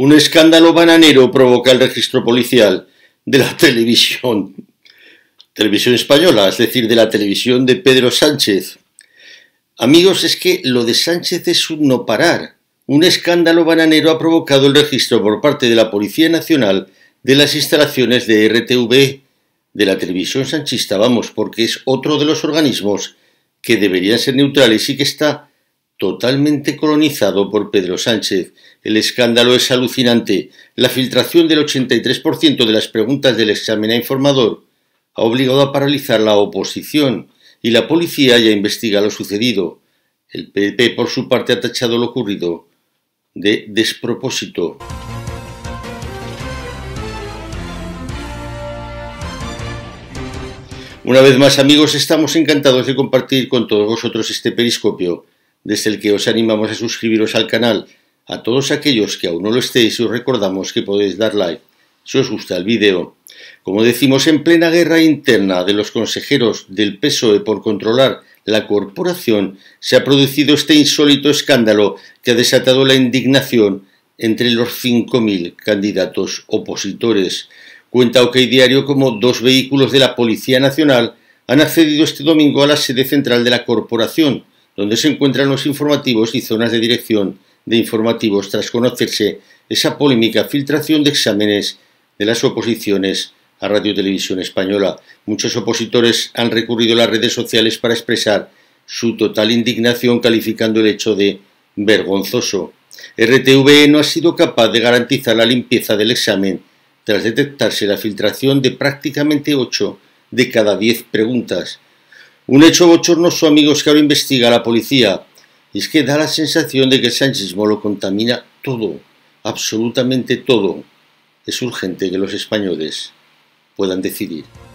Un escándalo bananero provoca el registro policial de la televisión. Televisión española, es decir, de la televisión de Pedro Sánchez. Amigos, es que lo de Sánchez es un no parar. Un escándalo bananero ha provocado el registro por parte de la Policía Nacional de las instalaciones de RTV, de la televisión sanchista, vamos, porque es otro de los organismos que deberían ser neutrales y que está totalmente colonizado por Pedro Sánchez. El escándalo es alucinante. La filtración del 83% de las preguntas del examen a informador ha obligado a paralizar la oposición y la policía ya investiga lo sucedido. El PP, por su parte, ha tachado lo ocurrido de despropósito. Una vez más, amigos, estamos encantados de compartir con todos vosotros este periscopio desde el que os animamos a suscribiros al canal. A todos aquellos que aún no lo estéis, os recordamos que podéis dar like si os gusta el vídeo. Como decimos, en plena guerra interna de los consejeros del PSOE por controlar la corporación, se ha producido este insólito escándalo que ha desatado la indignación entre los 5.000 candidatos opositores. Cuenta OK Diario como dos vehículos de la Policía Nacional han accedido este domingo a la sede central de la corporación, donde se encuentran los informativos y zonas de dirección de informativos tras conocerse esa polémica filtración de exámenes de las oposiciones a Radio Televisión Española. Muchos opositores han recurrido a las redes sociales para expresar su total indignación calificando el hecho de vergonzoso. RTVE no ha sido capaz de garantizar la limpieza del examen tras detectarse la filtración de prácticamente 8 de cada 10 preguntas, un hecho bochornoso, amigos, que ahora investiga la policía. Y es que da la sensación de que el sanchismo lo contamina todo, absolutamente todo. Es urgente que los españoles puedan decidir.